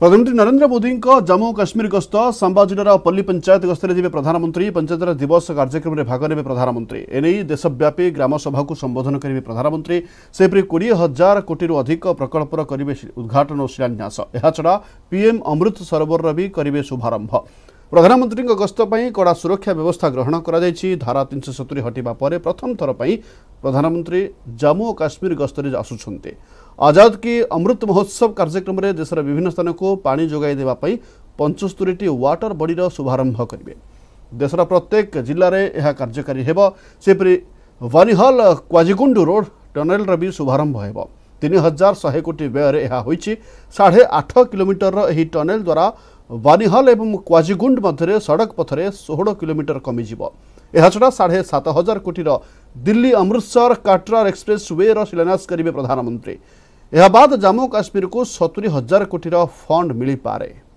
प्रधानमन्त्री नरेन्द्र मोदीको जम्मू काश्मीर गस्त साम्बा पल्ली पञ्चायत गस्तले जे प्रधानमन्त्री पञ्चायतराज दिवस कार्यक्रमले भाग नेबे प्रधानमन्त्री एनै देशव्यापी ग्रामसभा सम्बोधन गरिबे प्रधानमन्त्री सहीपरि कि हजार कोटिर्धिक प्रकृ उद्घाटन र शिलान्यास छडा पिएम अमृत सरोवर करिबे शुभारम्भ प्रधानमन्त्री पई कडा सुरक्षा व्यवस्था ग्रहण धारा 370 हटिबा प्रथम पई प्रधानमंत्री जम्मू और काश्मीर गस्तर आसुंच आजाद की अमृत महोत्सव कार्यक्रम में देशर विभिन्न स्थान को पा जोगाई देवाई पंचस्तरीटी वाटर बडीर शुभारंभ करेंगे देशर प्रत्येक जिले में यह कार्यकारी होपरी वानिहाल क्वाजिगुंड रोड टनेल भी शुभारंभ होनि हजार शहे कोटी व्यय साढ़े आठ किलोमीटर यह टनेल द्वारा ବାନିହାଲ ଏବଂ କ୍ୱାଜିଗୁଣ୍ଡ ମଧ୍ୟରେ ସଡ଼କ ପଥରେ ଷୋହଳ କିଲୋମିଟର କମିଯିବ ଏହାଛଡ଼ା ସାଢ଼େ ସାତ ହଜାର କୋଟିର ଦିଲ୍ଲୀ ଅମୃତସର କାଟ୍ରାର ଏକ୍ସପ୍ରେସ୍ ୱେର ଶିଳାନ୍ୟାସ କରିବେ ପ୍ରଧାନମନ୍ତ୍ରୀ ଏହା ବାଦ୍ ଜାମ୍ମୁ କାଶ୍ମୀରକୁ ସତୁରି ହଜାର କୋଟିର ଫଣ୍ଡ ମିଳିପାରେ